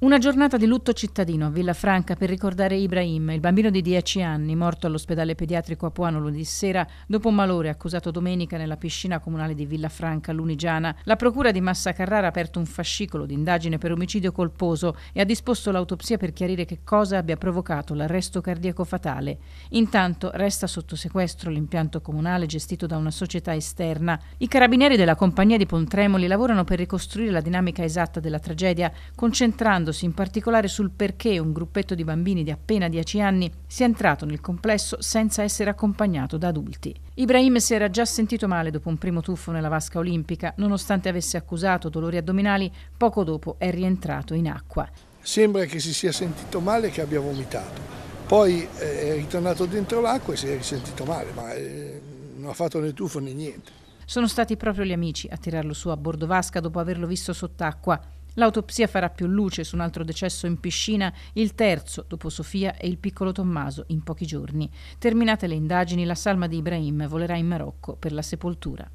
Una giornata di lutto cittadino a Villa Franca per ricordare Ibrahim, il bambino di 10 anni morto all'ospedale pediatrico Apuano lunedì sera dopo un malore accusato domenica nella piscina comunale di Villa Villafranca Lunigiana. La procura di Massa Carrara ha aperto un fascicolo di indagine per omicidio colposo e ha disposto l'autopsia per chiarire che cosa abbia provocato l'arresto cardiaco fatale. Intanto resta sotto sequestro l'impianto comunale gestito da una società esterna. I carabinieri della compagnia di Pontremoli lavorano per ricostruire la dinamica esatta della tragedia, concentrando interrogandosi in particolare sul perché un gruppetto di bambini di appena 10 anni sia entrato nel complesso senza essere accompagnato da adulti. Ibrahim si era già sentito male dopo un primo tuffo nella vasca olimpica, nonostante avesse accusato dolori addominali, poco dopo è rientrato in acqua. Sembra che si sia sentito male e che abbia vomitato. Poi eh, è ritornato dentro l'acqua e si è risentito male, ma eh, non ha fatto né tuffo né niente. Sono stati proprio gli amici a tirarlo su a bordo vasca dopo averlo visto sott'acqua. L'autopsia farà più luce su un altro decesso in piscina, il terzo dopo Sofia e il piccolo Tommaso in pochi giorni. Terminate le indagini, la salma di Ibrahim volerà in Marocco per la sepoltura.